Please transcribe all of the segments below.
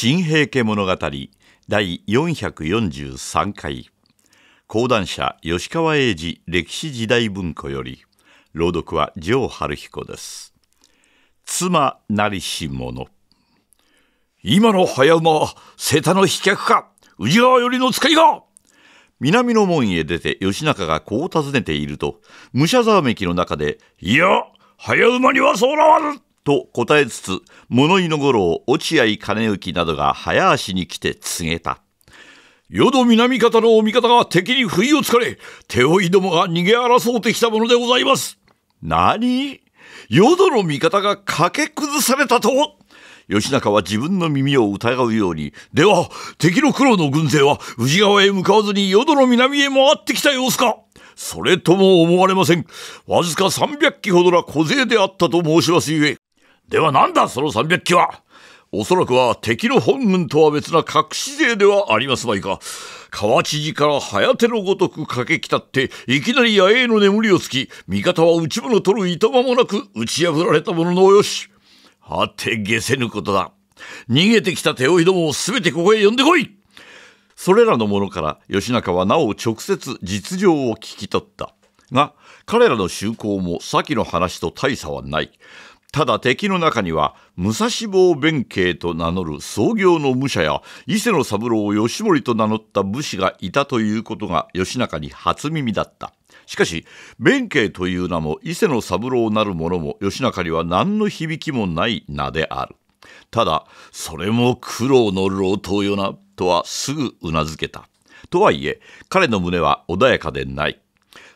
新平家物語第443回講談社吉川英治歴史時代文庫より朗読は城春彦です妻なりし者今の早馬は瀬田の飛脚か宇治川よりの使いが南の門へ出て義仲がこう尋ねていると武者ざわめきの中で「いや早馬にはそうらわると答えつつ物言いの五郎落合金行などが早足に来て告げた淀南方のお味方が敵に不意をつかれ手負いどもが逃げ争うてきたものでございます何淀の味方が駆け崩されたと吉中は自分の耳を疑うように、では、敵の黒の軍勢は宇治川へ向かわずに淀の南へ回ってきた様子かそれとも思われません。わずか300機ほどら小勢であったと申しますゆえ、ではなんだその三百機はおそらくは敵の本軍とは別な隠し勢ではありますまいか。川知事から早手のごとく駆け来たって、いきなり野営の眠りをつき、味方は内部の取る板間もなく打ち破られたもののよし。はて、下せぬことだ。逃げてきた手をいどもをすべてここへ呼んでこいそれらの者から吉中はなお直接実情を聞き取った。が、彼らの就航も先の話と大差はない。ただ敵の中には武蔵坊弁慶と名乗る創業の武者や伊勢の三郎を義盛と名乗った武士がいたということが義仲に初耳だったしかし弁慶という名も伊勢の三郎なる者も義仲には何の響きもない名であるただそれも苦労の老頭よなとはすぐうなずけたとはいえ彼の胸は穏やかでない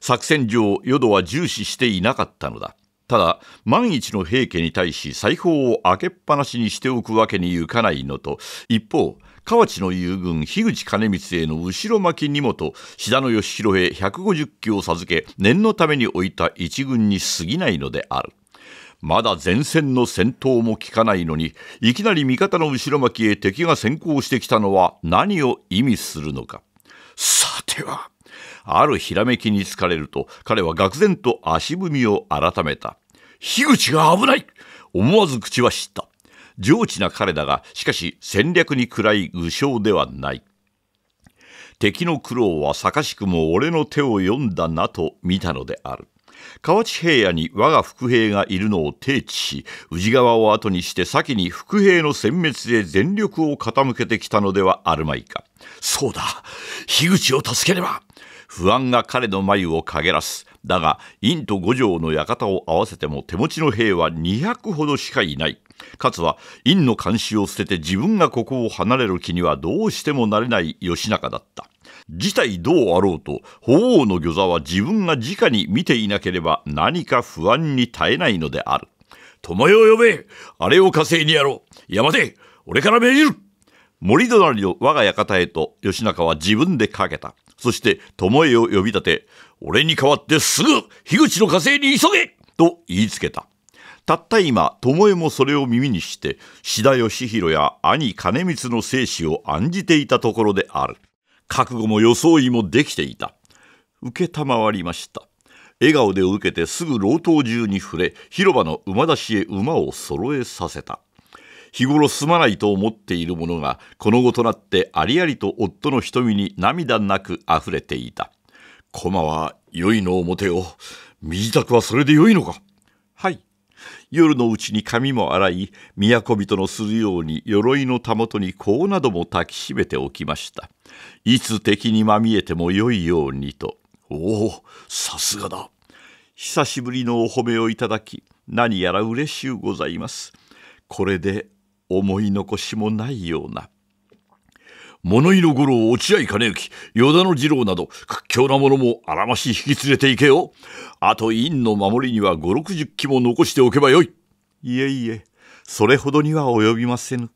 作戦上淀は重視していなかったのだただ万一の平家に対し財宝を開けっぱなしにしておくわけにいかないのと一方河内の友軍樋口兼光への後ろ巻きにもと志田の義弘へ150機を授け念のために置いた一軍に過ぎないのである。まだ前線の戦闘も効かないのにいきなり味方の後ろ巻きへ敵が先行してきたのは何を意味するのかさてはあるひらめきに疲れると彼は愕然と足踏みを改めた樋口が危ない思わず口は知った。上智な彼だが、しかし戦略に暗い武将ではない。敵の苦労はさしくも俺の手を読んだなと見たのである。河内平野に我が伏兵がいるのを提知し宇治川を後にして先に伏兵の殲滅へ全力を傾けてきたのではあるまいかそうだ樋口を助ければ不安が彼の眉を陰らすだが陰と五条の館を合わせても手持ちの兵は200ほどしかいない勝は陰の監視を捨てて自分がここを離れる気にはどうしてもなれない義仲だった事態どうあろうと法皇の御座は自分が直に見ていなければ何か不安に耐えないのである友よ呼べあれを稼いにやろう山手俺から命じる森隣の我が館へと義仲は自分でかけたそして巴を呼び立て、俺に代わってすぐ樋口の火星に急げと言いつけた。たった今、巴もそれを耳にして、志田義弘や兄兼光の生死を案じていたところである。覚悟も装いもできていた。受けたまわりました。笑顔で受けてすぐ老頭中に触れ、広場の馬出しへ馬を揃えさせた。日頃すまないと思っているものがこの後となってありありと夫の瞳に涙なく溢れていた駒は良いの表を身支度はそれで良いのかはい夜のうちに髪も洗い都人のするように鎧のたもとに甲なども焚きしめておきましたいつ敵にまみえても良いようにとおおさすがだ久しぶりのお褒めをいただき何やら嬉しゅうございますこれで思い残しもないような物色五郎落合兼行与田の次郎など屈強な者もあらまし引き連れて行けよあと院の守りには五六十機も残しておけばよいいえいえそれほどには及びませぬ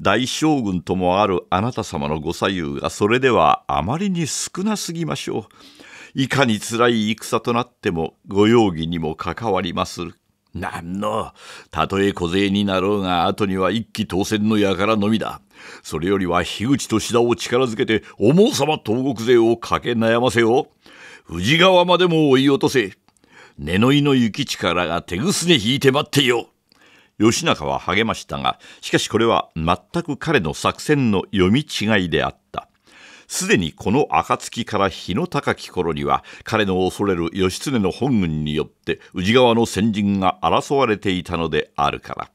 大将軍ともあるあなた様のご左右がそれではあまりに少なすぎましょういかにつらい戦となってもご容疑にも関わりまするなんの、たとえ小勢になろうが、後には一騎当選の輩のみだ。それよりは樋口と志田を力づけて、お坊様東国勢を駆け悩ませよう。宇治川までも追い落とせ。根の井の行力が手ぐすね引いて待ってよ義吉中は励ましたが、しかしこれは全く彼の作戦の読み違いであった。すでにこの暁から日の高き頃には彼の恐れる義経の本軍によって宇治川の先人が争われていたのであるから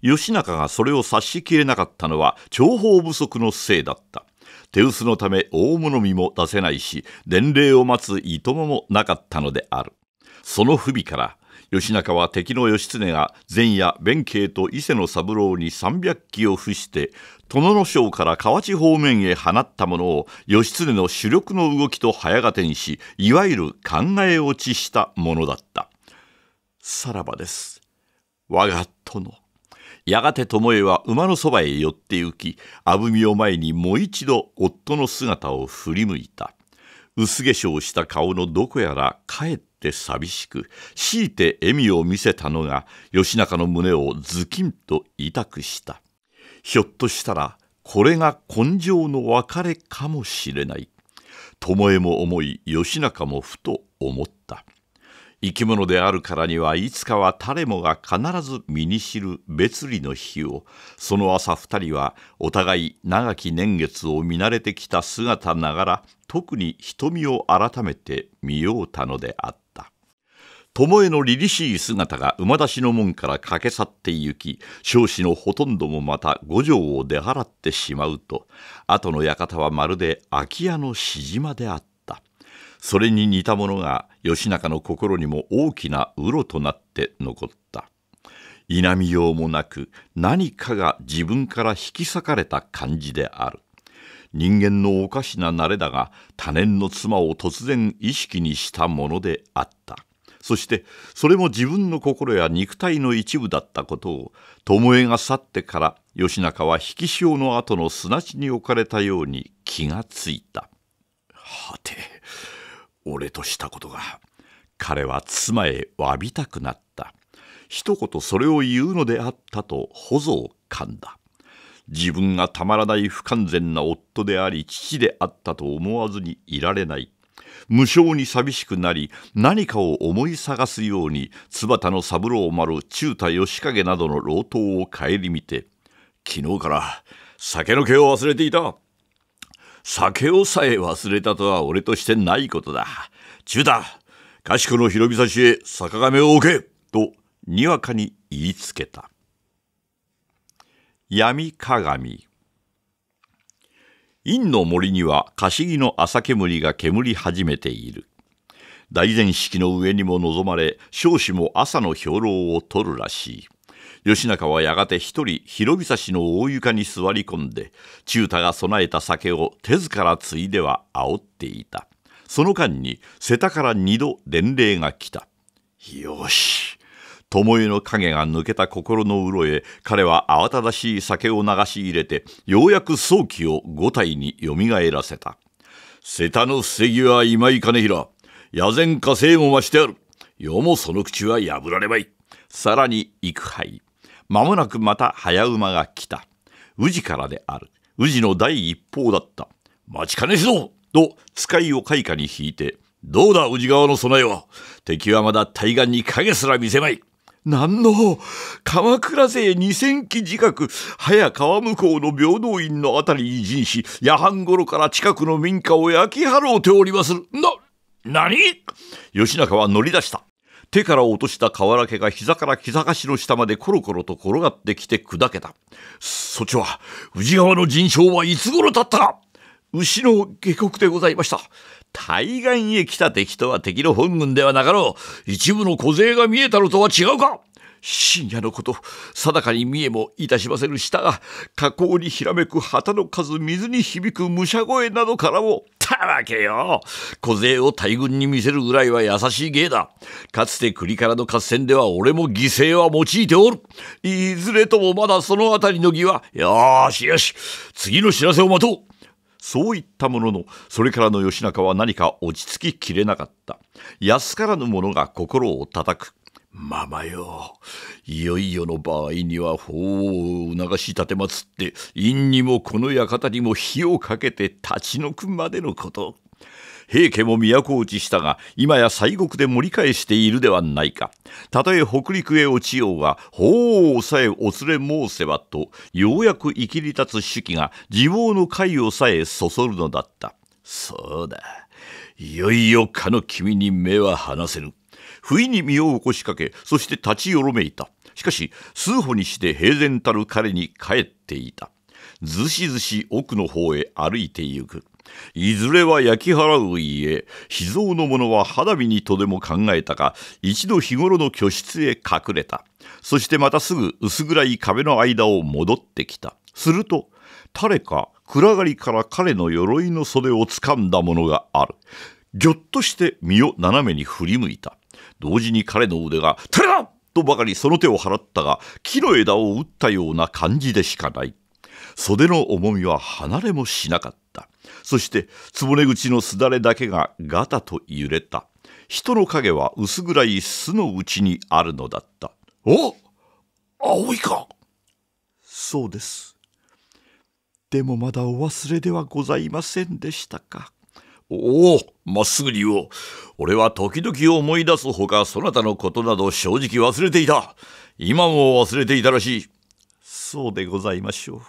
義仲がそれを察しきれなかったのは情報不足のせいだった手薄のため大物身も出せないし伝令を待ついとももなかったのであるその不備から義仲は敵の義経が前夜弁慶と伊勢の三郎に三百騎を伏して殿の将から河内方面へ放ったものを義経の主力の動きと早がてんしいわゆる考え落ちしたものだったさらばです我が殿やがて巴は馬のそばへ寄って行きあぶみを前にもう一度夫の姿を振り向いた薄化粧した顔のどこやら帰ってって寂しく強いて笑みを見せたのが義仲の胸をズキンと痛くしたひょっとしたらこれが根性の別れかもしれない巴も思い義仲もふと思った生き物であるからにはいつかは誰もが必ず身に知る別離の日をその朝二人はお互い長き年月を見慣れてきた姿ながら特に瞳を改めて見ようたのであった巴の凛々しい姿が馬出しの門から駆け去ってゆき少子のほとんどもまた五条を出払ってしまうと後の館はまるで空き家の縮まであったそれに似たものが義仲の心にも大きなうろとなって残った否みようもなく何かが自分から引き裂かれた感じである人間のおかしな慣れだが他年の妻を突然意識にしたものであったそしてそれも自分の心や肉体の一部だったことを巴が去ってから義仲は引き潮の後の砂地に置かれたように気がついた俺としたことが彼は妻へ詫びたくなった一言それを言うのであったとほぞを噛んだ自分がたまらない不完全な夫であり父であったと思わずにいられない無性に寂しくなり何かを思い探すように椿の三郎丸中太義景などの老頭を顧みて昨日から酒の気を忘れていた酒をさえ忘れたとは俺としてないことだ。中だ賢の広びさしへ坂亀を置けとにわかに言いつけた。闇鏡陰の森にはかしギの朝煙が煙り始めている。大前式の上にも望まれ、少子も朝の兵糧を取るらしい。義仲はやがて一人広久氏の大床に座り込んで中太が備えた酒を手ずから継いでは煽っていたその間に瀬田から二度伝令が来たよし巴の影が抜けた心のうろへ彼は慌ただしい酒を流し入れてようやく早期を五体によみがえらせた瀬田の防ぎは今井兼平夜前火星も増してある余もその口は破られまいさらに幾杯まもなくまた早馬が来た。宇治からである。宇治の第一報だった。待ちかねしぞと、使いを開花に引いて、どうだ、宇治川の備えは。敵はまだ対岸に影すら見せまい。何の、鎌倉勢二千騎近く、早川向こうの平等院のあたりに陣し、夜半頃から近くの民家を焼き払うておりまする。な、何義仲は乗り出した。手から落とした瓦毛が膝から膝頭の下までコロコロと転がってきて砕けた。そちは、宇治川の人生はいつ頃だったか牛の下国でございました。対岸へ来た敵とは敵の本軍ではなかろう。一部の小勢が見えたのとは違うか深夜のこと定かに見えもいたしませぬしたが河口にひらめく旗の数水に響く武者声などからもたわけよ小勢を大軍に見せるぐらいは優しい芸だかつて栗からの合戦では俺も犠牲は用いておるいずれともまだその辺りの儀はよしよし次の知らせを待とうそういったものの、それからの義仲は何か落ち着ききれなかった。安からぬ者が心を叩く。ママよ、いよいよの場合には法を促し立てまつって、院にもこの館にも火をかけて立ち退くまでのこと。平家も都落ちしたが、今や西国で盛り返しているではないか。たとえ北陸へ落ちようが、法をさえお連れ申せばと、ようやく生きり立つ手記が、自亡の会をさえそそるのだった。そうだ。いよいよかの君に目は離せぬ。不意に身を起こしかけそして立ちよろめいたしかし数歩にして平然たる彼に帰っていたずしずし奥の方へ歩いてゆくいずれは焼き払う家秘蔵の者は肌身にとでも考えたか一度日頃の居室へ隠れたそしてまたすぐ薄暗い壁の間を戻ってきたすると誰か暗がりから彼の鎧の袖を掴んだものがあるぎょっとして身を斜めに振り向いた同時に彼の腕が、取れだとばかりその手を払ったが、木の枝を打ったような感じでしかない。袖の重みは離れもしなかった。そして、ね口のすだれだけがガタと揺れた。人の影は薄暗い巣の内にあるのだった。お青いかそうです。でもまだお忘れではございませんでしたか。おお、まっすぐに言おう。俺は時々思い出すほか、そなたのことなど正直忘れていた。今も忘れていたらしい。そうでございましょう。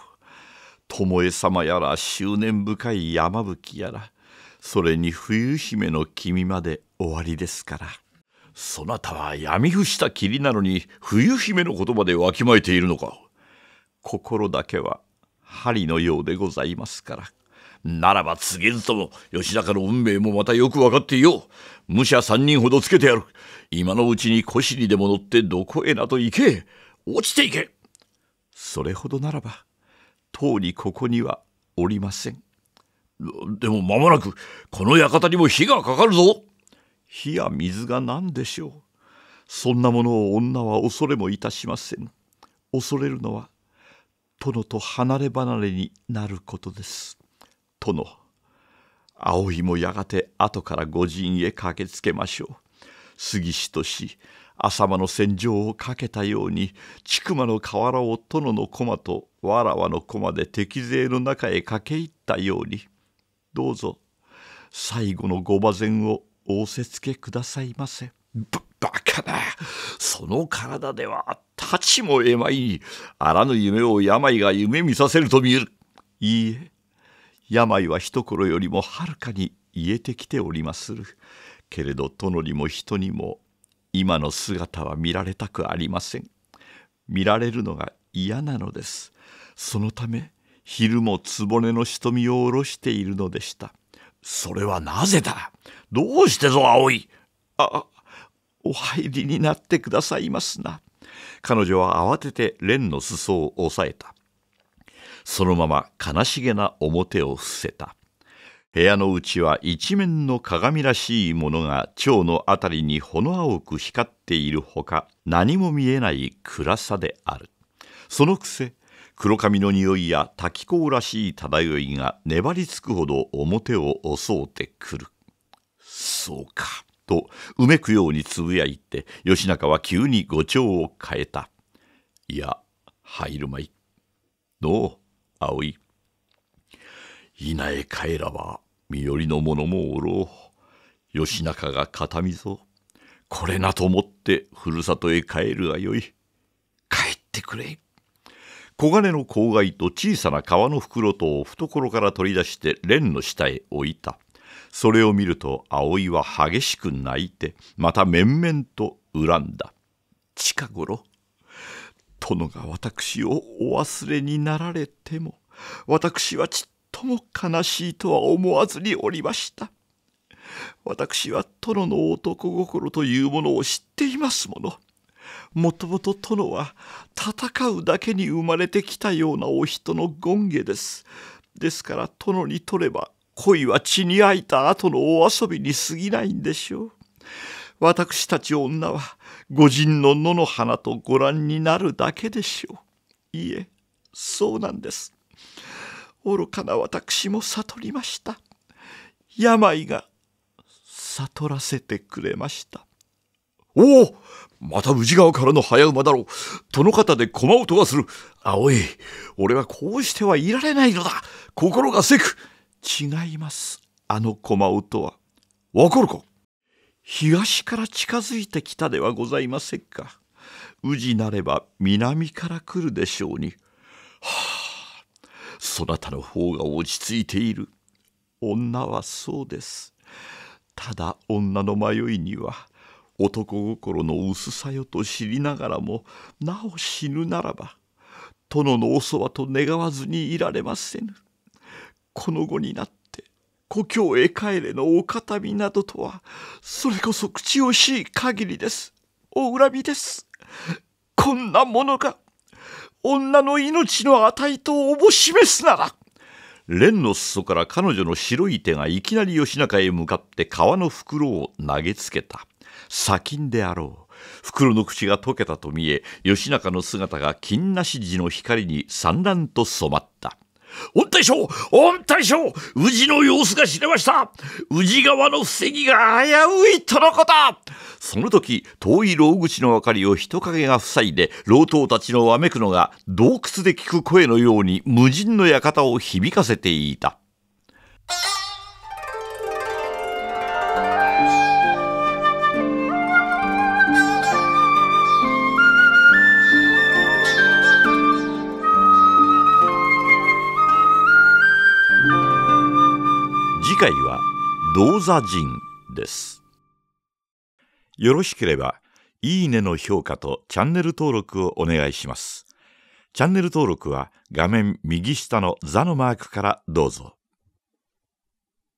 巴様やら執念深い山吹やら、それに冬姫の君まで終わりですから。そなたは闇伏した霧なのに冬姫のことまでわきまえているのか。心だけは針のようでございますから。ならば告げずとも、吉高の運命もまたよく分かっていよう。武者三人ほどつけてやる。今のうちに腰にでも乗ってどこへなど行け。落ちていけ。それほどならば、とうにここにはおりません。でも間もなく、この館にも火がかかるぞ。火や水が何でしょう。そんなものを女は恐れもいたしません。恐れるのは、殿と離れ離れになることです。殿葵もやがて後から御陣へ駆けつけましょう杉氏とし浅間の戦場をかけたように千曲の河原を殿の駒とわらわの駒で敵勢の中へ駆け入ったようにどうぞ最後の御馬前を仰せつけくださいませ。ばバカなその体では太刀もえまいあらぬ夢を病が夢見させると見えるいいえ病は一頃よりもはるかに癒えてきておりまする。けれど殿にも人にも今の姿は見られたくありません。見られるのが嫌なのです。そのため昼も局の瞳を下ろしているのでした。それはなぜだどうしてぞ葵あ、お入りになってくださいますな。彼女は慌てて蓮の裾を押さえた。そのまま悲しげな表を伏せた部屋の内は一面の鏡らしいものが蝶のあたりにほの青く光っているほか何も見えない暗さであるそのくせ黒髪の匂いや滝光らしい漂いが粘りつくほど表を襲うてくるそうかとうめくようにつぶやいて義仲は急に語調を変えたいや入るまいのう葵い。稲へ帰らば身寄りの者もおろう。義仲が形見ぞ。これなと思ってふるさとへ帰るがよい。帰ってくれ。小金の郊外と小さな革の袋とを懐から取り出して蓮の下へ置いた。それを見ると葵は激しく泣いてまた面々と恨んだ。近頃殿が私をお忘れになられても私はちっとも悲しいとは思わずにおりました私は殿の男心というものを知っていますものもともと殿は戦うだけに生まれてきたようなお人の権下ですですから殿にとれば恋は血にあいた後のお遊びに過ぎないんでしょう私たち女は御人の野の花とご覧になるだけでしょう。いいえ、そうなんです。愚かな私も悟りました。病が悟らせてくれました。おおまた宇治川からの早馬だろう。殿方で駒音がする。青い、俺はこうしてはいられないのだ。心がせく。違います。あの駒音は。わかるか東から近づいてきたではございませんか。宇治なれば南から来るでしょうに。はあ、そなたの方が落ち着いている。女はそうです。ただ女の迷いには男心の薄さよと知りながらもなお死ぬならば殿のおそばと願わずにいられませぬ。この後になって故郷へ帰れのお形見などとは、それこそ口惜しい限りです。お恨みです。こんなものが、女の命の値とおぼしめすなら。蓮の裾から彼女の白い手がいきなり吉中へ向かって革の袋を投げつけた。砂んであろう。袋の口が溶けたと見え義仲の姿が金なし地の光に散乱と染まった御大将御大将宇治の様子が知れました宇治川の防ぎが危ういとのことその時遠い牢口の明かりを人影が塞いで老頭たちのわめくのが洞窟で聞く声のように無人の館を響かせていた銅座人です。よろしければ、いいねの評価とチャンネル登録をお願いします。チャンネル登録は画面右下の座のマークからどうぞ。